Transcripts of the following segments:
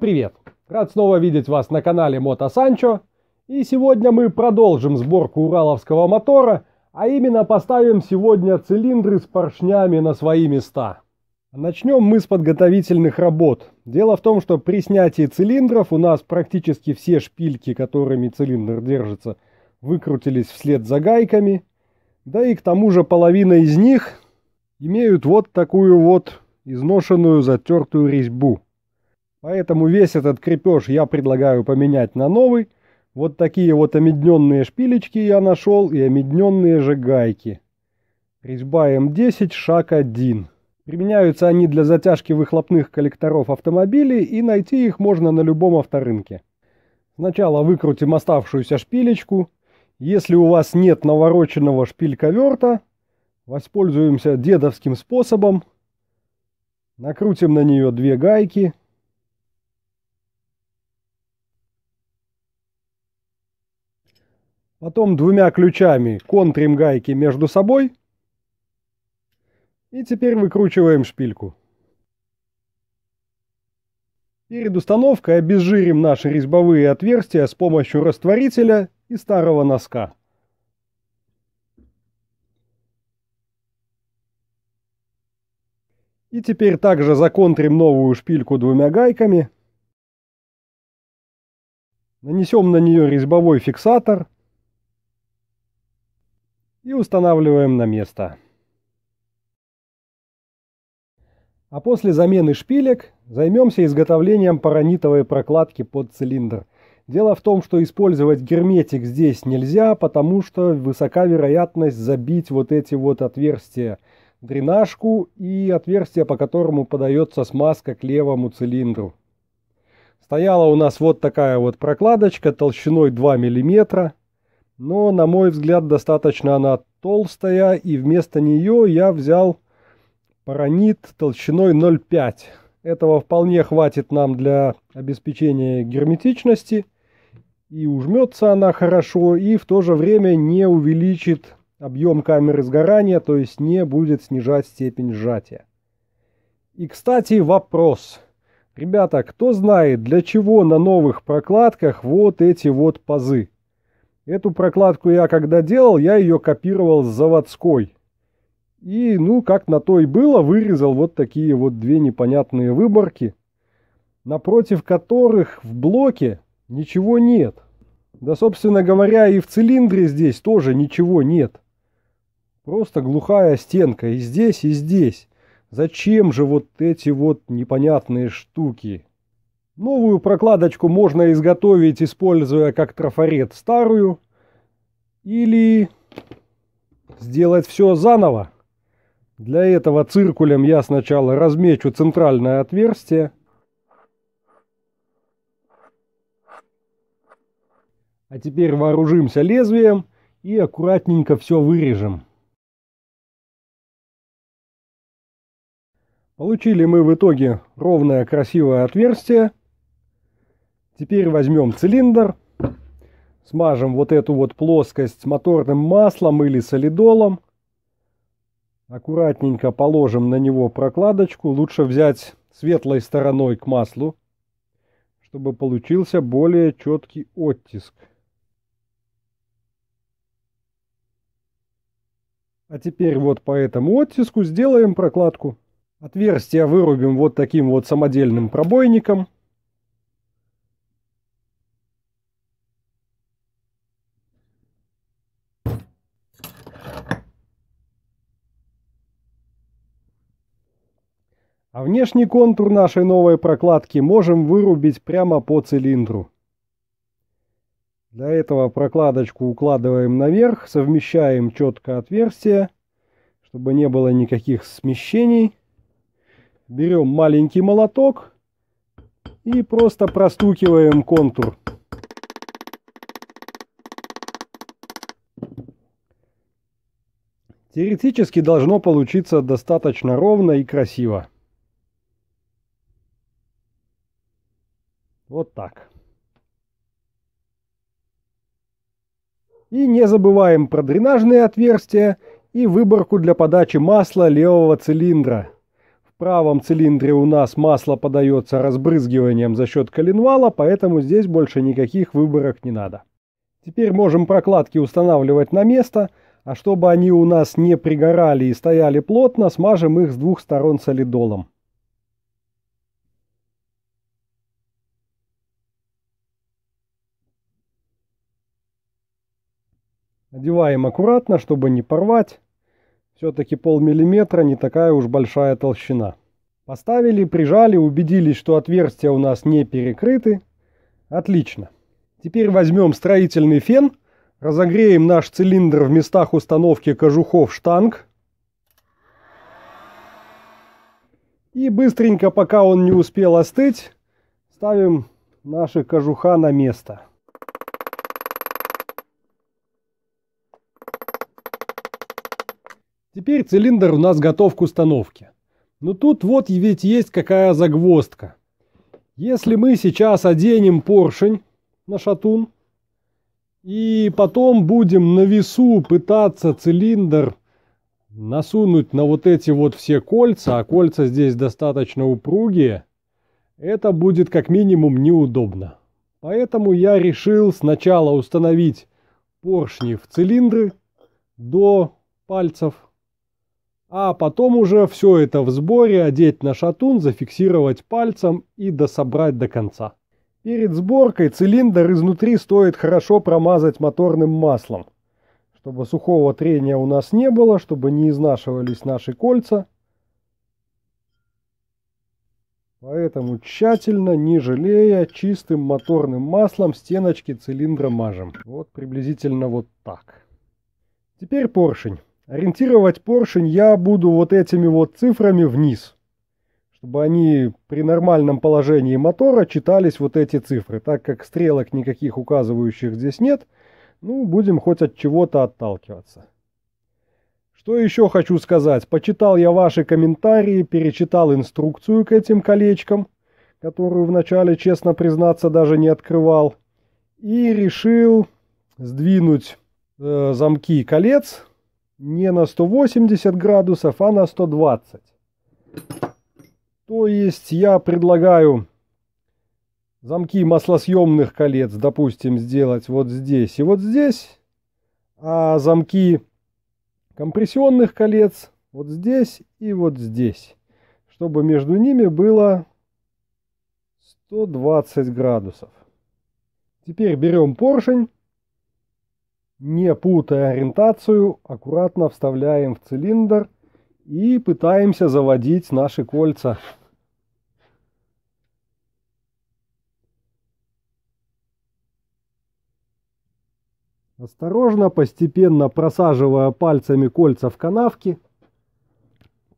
привет! Рад снова видеть вас на канале Мото Санчо. И сегодня мы продолжим сборку ураловского мотора, а именно поставим сегодня цилиндры с поршнями на свои места. Начнем мы с подготовительных работ. Дело в том, что при снятии цилиндров у нас практически все шпильки, которыми цилиндр держится, выкрутились вслед за гайками. Да и к тому же половина из них имеют вот такую вот изношенную затертую резьбу. Поэтому весь этот крепеж я предлагаю поменять на новый. Вот такие вот омедненные шпилечки я нашел и омедненные же гайки. Резьба М10, шаг 1. Применяются они для затяжки выхлопных коллекторов автомобилей и найти их можно на любом авторынке. Сначала выкрутим оставшуюся шпилечку. Если у вас нет навороченного шпильковерта, воспользуемся дедовским способом. Накрутим на нее две гайки – Потом двумя ключами контрим гайки между собой. И теперь выкручиваем шпильку. Перед установкой обезжирим наши резьбовые отверстия с помощью растворителя и старого носка. И теперь также законтрим новую шпильку двумя гайками. Нанесем на нее резьбовой фиксатор – и устанавливаем на место. А после замены шпилек займемся изготовлением паранитовой прокладки под цилиндр. Дело в том, что использовать герметик здесь нельзя, потому что высока вероятность забить вот эти вот отверстия дренажку и отверстие, по которому подается смазка к левому цилиндру. Стояла у нас вот такая вот прокладочка толщиной 2 миллиметра но, на мой взгляд, достаточно она толстая, и вместо нее я взял паранит толщиной 0,5. Этого вполне хватит нам для обеспечения герметичности, и ужмется она хорошо, и в то же время не увеличит объем камеры сгорания, то есть не будет снижать степень сжатия. И, кстати, вопрос. Ребята, кто знает, для чего на новых прокладках вот эти вот пазы? Эту прокладку я когда делал, я ее копировал с заводской. И, ну, как на то и было, вырезал вот такие вот две непонятные выборки, напротив которых в блоке ничего нет. Да, собственно говоря, и в цилиндре здесь тоже ничего нет. Просто глухая стенка и здесь, и здесь. Зачем же вот эти вот непонятные штуки? Новую прокладочку можно изготовить, используя как трафарет старую, или сделать все заново. Для этого циркулем я сначала размечу центральное отверстие. А теперь вооружимся лезвием и аккуратненько все вырежем. Получили мы в итоге ровное красивое отверстие – Теперь возьмем цилиндр, смажем вот эту вот плоскость моторным маслом или солидолом. Аккуратненько положим на него прокладочку. Лучше взять светлой стороной к маслу, чтобы получился более четкий оттиск. А теперь вот по этому оттиску сделаем прокладку. Отверстие вырубим вот таким вот самодельным пробойником – А внешний контур нашей новой прокладки можем вырубить прямо по цилиндру. Для этого прокладочку укладываем наверх, совмещаем четко отверстие, чтобы не было никаких смещений. Берем маленький молоток и просто простукиваем контур. Теоретически должно получиться достаточно ровно и красиво. Вот так. И не забываем про дренажные отверстия и выборку для подачи масла левого цилиндра. В правом цилиндре у нас масло подается разбрызгиванием за счет коленвала, поэтому здесь больше никаких выборок не надо. Теперь можем прокладки устанавливать на место, а чтобы они у нас не пригорали и стояли плотно, смажем их с двух сторон солидолом. Одеваем аккуратно, чтобы не порвать. Все-таки полмиллиметра не такая уж большая толщина. Поставили, прижали, убедились, что отверстия у нас не перекрыты. Отлично. Теперь возьмем строительный фен, разогреем наш цилиндр в местах установки кожухов штанг. И быстренько, пока он не успел остыть, ставим наши кожуха на место. Теперь цилиндр у нас готов к установке. Но ну тут вот ведь есть какая загвоздка. Если мы сейчас оденем поршень на шатун, и потом будем на весу пытаться цилиндр насунуть на вот эти вот все кольца, а кольца здесь достаточно упругие, это будет как минимум неудобно. Поэтому я решил сначала установить поршни в цилиндры до пальцев а потом уже все это в сборе одеть на шатун, зафиксировать пальцем и дособрать до конца. Перед сборкой цилиндр изнутри стоит хорошо промазать моторным маслом, чтобы сухого трения у нас не было, чтобы не изнашивались наши кольца. Поэтому тщательно, не жалея, чистым моторным маслом стеночки цилиндра мажем. Вот приблизительно вот так. Теперь поршень. Ориентировать поршень я буду вот этими вот цифрами вниз, чтобы они при нормальном положении мотора читались вот эти цифры. Так как стрелок никаких указывающих здесь нет, ну, будем хоть от чего-то отталкиваться. Что еще хочу сказать. Почитал я ваши комментарии, перечитал инструкцию к этим колечкам, которую вначале, честно признаться, даже не открывал, и решил сдвинуть э, замки колец не на 180 градусов, а на 120. То есть я предлагаю замки маслосъемных колец, допустим, сделать вот здесь и вот здесь, а замки компрессионных колец вот здесь и вот здесь, чтобы между ними было 120 градусов. Теперь берем поршень не путая ориентацию, аккуратно вставляем в цилиндр и пытаемся заводить наши кольца. Осторожно, постепенно просаживая пальцами кольца в канавки.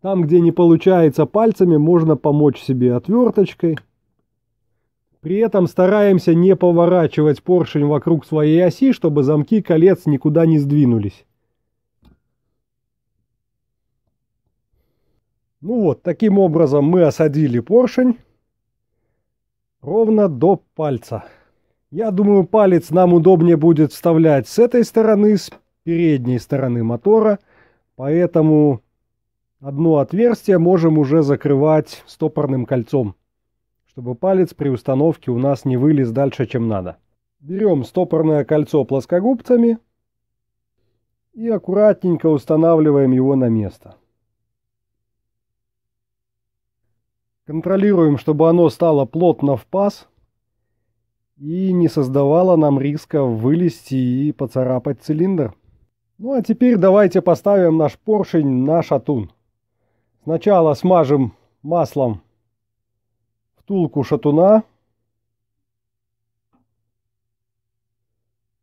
Там, где не получается пальцами, можно помочь себе отверточкой – при этом стараемся не поворачивать поршень вокруг своей оси, чтобы замки колец никуда не сдвинулись. Ну вот, таким образом мы осадили поршень ровно до пальца. Я думаю, палец нам удобнее будет вставлять с этой стороны, с передней стороны мотора, поэтому одно отверстие можем уже закрывать стопорным кольцом чтобы палец при установке у нас не вылез дальше, чем надо. Берем стопорное кольцо плоскогубцами и аккуратненько устанавливаем его на место. Контролируем, чтобы оно стало плотно в паз и не создавало нам риска вылезти и поцарапать цилиндр. Ну а теперь давайте поставим наш поршень на шатун. Сначала смажем маслом втулку шатуна,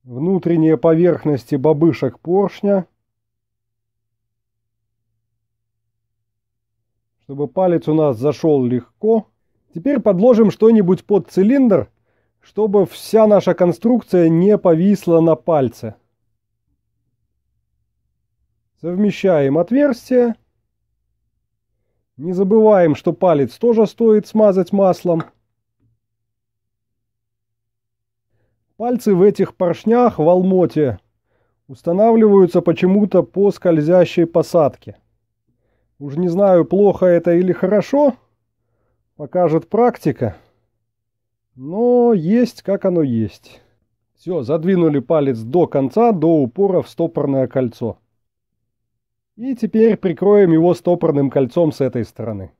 внутренние поверхности бабышек поршня, чтобы палец у нас зашел легко. Теперь подложим что-нибудь под цилиндр, чтобы вся наша конструкция не повисла на пальце. Совмещаем отверстие. Не забываем, что палец тоже стоит смазать маслом. Пальцы в этих поршнях в алмоте устанавливаются почему-то по скользящей посадке. Уж не знаю, плохо это или хорошо, покажет практика, но есть как оно есть. Все, задвинули палец до конца, до упора в стопорное кольцо. И теперь прикроем его стопорным кольцом с этой стороны.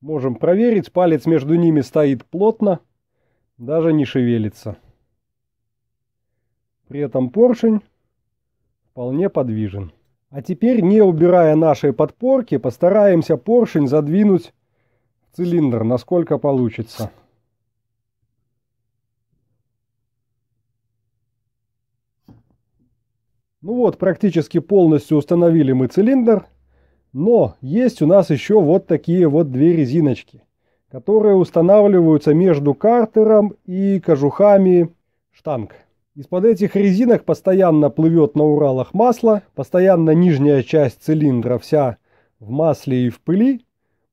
Можем проверить, палец между ними стоит плотно, даже не шевелится. При этом поршень вполне подвижен. А теперь, не убирая нашей подпорки, постараемся поршень задвинуть в цилиндр, насколько получится. Ну вот, практически полностью установили мы цилиндр, но есть у нас еще вот такие вот две резиночки, которые устанавливаются между картером и кожухами штанг. Из-под этих резинок постоянно плывет на Уралах масло, постоянно нижняя часть цилиндра вся в масле и в пыли,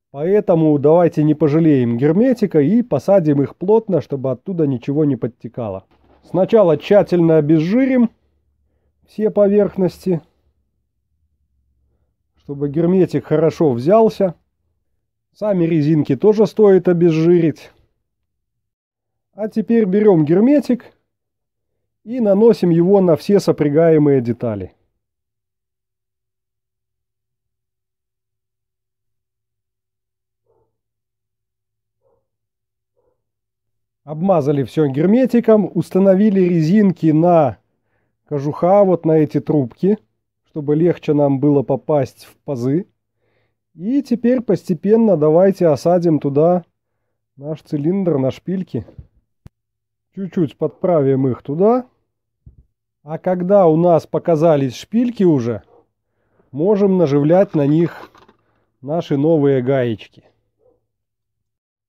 поэтому давайте не пожалеем герметика и посадим их плотно, чтобы оттуда ничего не подтекало. Сначала тщательно обезжирим, все поверхности, чтобы герметик хорошо взялся. Сами резинки тоже стоит обезжирить. А теперь берем герметик и наносим его на все сопрягаемые детали. Обмазали все герметиком, установили резинки на кожуха вот на эти трубки, чтобы легче нам было попасть в пазы. И теперь постепенно давайте осадим туда наш цилиндр на шпильки. Чуть-чуть подправим их туда. А когда у нас показались шпильки уже, можем наживлять на них наши новые гаечки.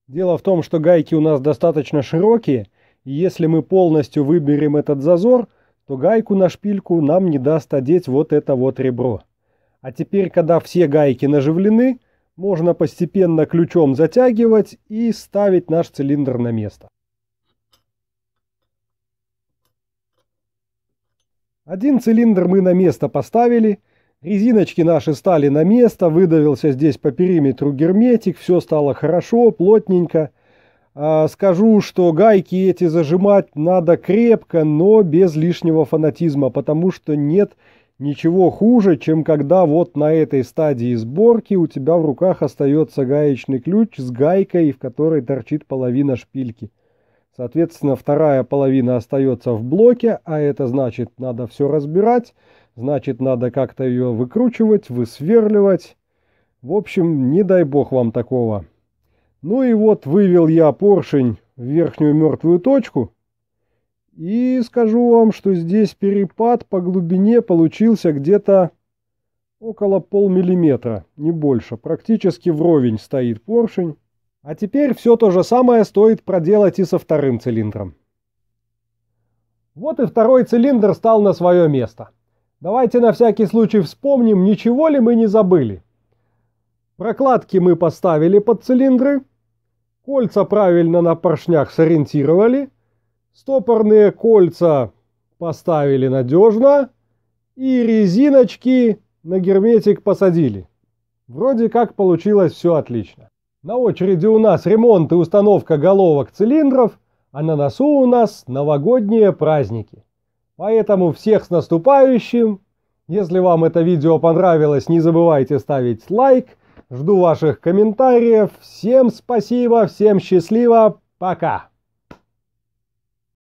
Дело в том, что гайки у нас достаточно широкие, и если мы полностью выберем этот зазор, то гайку на шпильку нам не даст одеть вот это вот ребро. А теперь, когда все гайки наживлены, можно постепенно ключом затягивать и ставить наш цилиндр на место. Один цилиндр мы на место поставили, резиночки наши стали на место, выдавился здесь по периметру герметик, все стало хорошо, плотненько. А, скажу, что гайки эти зажимать надо крепко, но без лишнего фанатизма, потому что нет ничего хуже, чем когда вот на этой стадии сборки у тебя в руках остается гаечный ключ с гайкой, в которой торчит половина шпильки. Соответственно, вторая половина остается в блоке, а это значит, надо все разбирать, значит, надо как-то ее выкручивать, высверливать. В общем, не дай бог вам такого. Ну и вот вывел я поршень в верхнюю мертвую точку. И скажу вам, что здесь перепад по глубине получился где-то около полмиллиметра, не больше. Практически вровень стоит поршень. А теперь все то же самое стоит проделать и со вторым цилиндром. Вот и второй цилиндр стал на свое место. Давайте на всякий случай вспомним, ничего ли мы не забыли. Прокладки мы поставили под цилиндры – Кольца правильно на поршнях сориентировали, стопорные кольца поставили надежно и резиночки на герметик посадили. Вроде как получилось все отлично. На очереди у нас ремонт и установка головок цилиндров, а на носу у нас новогодние праздники. Поэтому всех с наступающим! Если вам это видео понравилось, не забывайте ставить лайк – Жду ваших комментариев. Всем спасибо, всем счастливо. Пока.